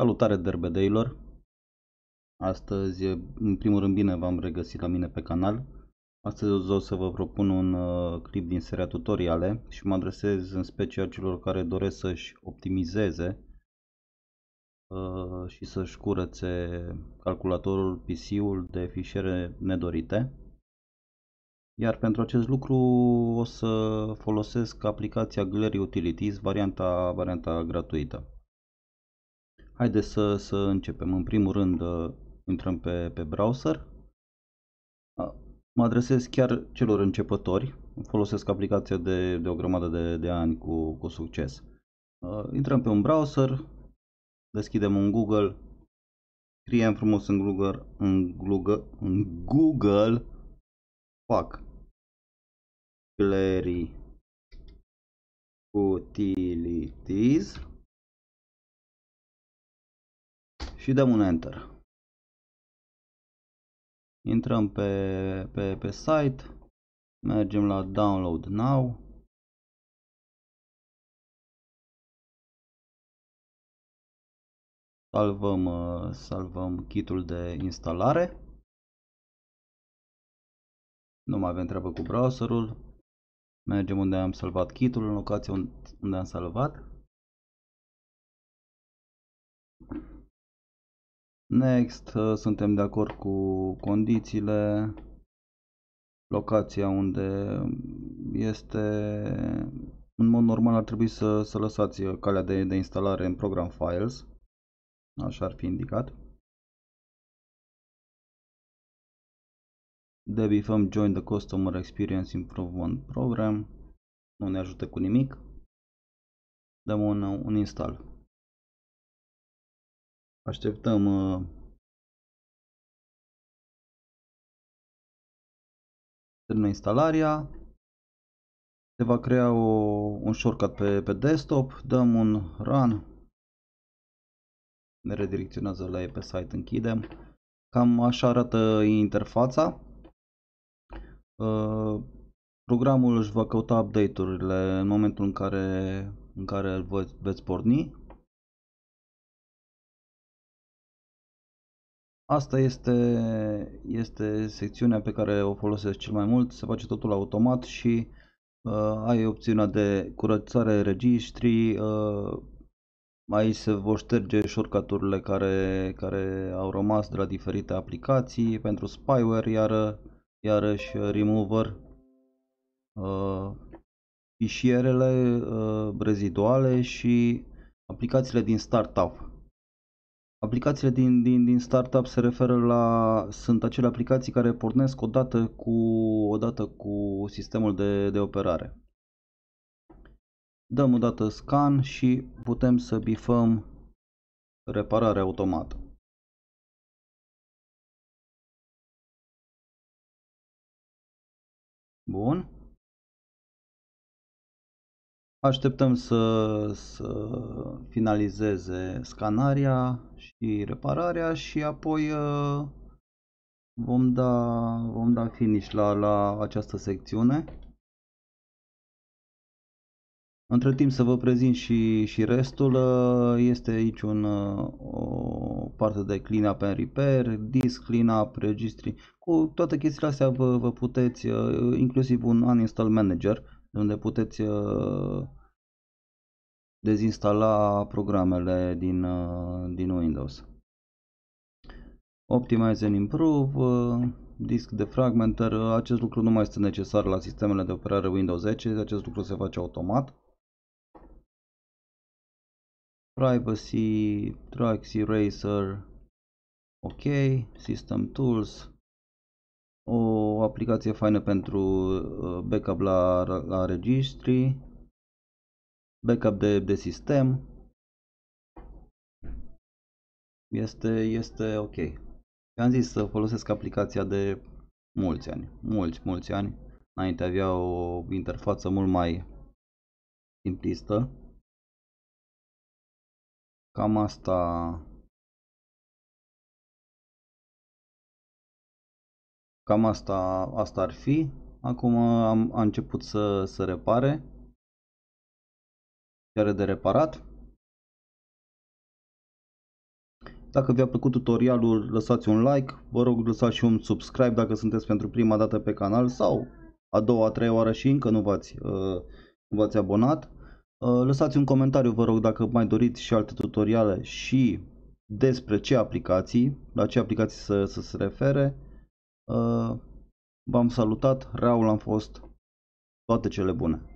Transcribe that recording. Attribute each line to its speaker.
Speaker 1: Salutare derbedeilor! Astăzi, în primul rând, bine v-am regăsit la mine pe canal. Astăzi o să vă propun un uh, clip din seria tutoriale și mă adresez în special celor care doresc să-și optimizeze uh, și să-și curățe calculatorul, PC-ul de fișiere nedorite. Iar pentru acest lucru o să folosesc aplicația Glary Utilities, varianta, varianta gratuită. Haideți să, să începem. În primul rând uh, intrăm pe, pe browser. Uh, mă adresez chiar celor începători. Folosesc aplicația de, de o grămadă de, de ani cu, cu succes. Uh, intrăm pe un browser, deschidem un Google, scriem frumos în Google, în
Speaker 2: Google, în Google fac Clary Utilities și dăm un Enter. Intrăm pe, pe, pe site, mergem la Download Now. Salvăm, uh, salvăm kitul de instalare. Nu mai avem treabă cu browserul. Mergem unde am salvat kitul, în locația unde am salvat. Next,
Speaker 1: uh, suntem de acord cu condițiile, locația unde este, în mod normal ar trebui să, să lăsați uh, calea de, de instalare
Speaker 2: în Program Files, așa ar fi indicat. Debifăm Join the Customer Experience Improvement Program, nu ne ajută cu nimic. Dăm un, un install. Așteptăm uh, termină instalarea. Se va crea o, un shortcut pe, pe desktop. Dăm un run.
Speaker 1: Ne redirecționează la ei pe site. Închidem. Cam așa arată interfața. Uh, programul își va căuta update-urile în momentul în care, în care veți porni. Asta este, este secțiunea pe care o folosesc cel mai mult, se face totul automat și uh, ai opțiunea de curățare registri, uh, aici se vor șterge shortcut-urile care, care au rămas de la diferite aplicații pentru spyware, iar, iarăși remover, uh, fișierele uh, reziduale și aplicațiile din startup. Aplicațiile din, din, din startup se referă la, sunt acele aplicații care pornesc odată cu, odată cu sistemul de, de operare. Dăm odată scan și putem să
Speaker 2: bifăm reparare automată. Bun. Așteptăm să, să
Speaker 1: finalizeze scanarea și repararea și apoi uh, vom da, vom da finish la, la această secțiune. Între timp să vă prezint și, și restul, uh, este aici un, uh, o parte de cleanup and repair, disk cleanup, registri, cu toate chestiile astea vă, vă puteți, inclusiv un uninstall manager, unde puteți uh, dezinstala programele din, uh, din Windows. Optimize and Improve, uh, disk de fragmenter, acest lucru nu mai este necesar la sistemele de operare Windows 10, acest lucru se face automat. Privacy, Trax Eraser, ok, System Tools, o aplicație faină pentru uh, backup la, la registri, backup de, de sistem. Este, este ok. am zis să folosesc aplicația de mulți ani, mulți, mulți ani. Înainte avea o
Speaker 2: interfață mult mai simplistă. Cam asta Cam asta, asta ar fi. Acum am, am început
Speaker 1: să, să repare. Are de reparat. Dacă vi-a plăcut tutorialul, lăsați un like, vă rog lăsați și un subscribe dacă sunteți pentru prima dată pe canal sau a doua, a treia oară și încă nu v-ați uh, abonat. Uh, lăsați un comentariu, vă rog, dacă mai doriți și alte tutoriale și despre ce aplicații, la ce aplicații să, să se
Speaker 2: refere. Ă, v-am salutat, Raul am fost, toate cele bune!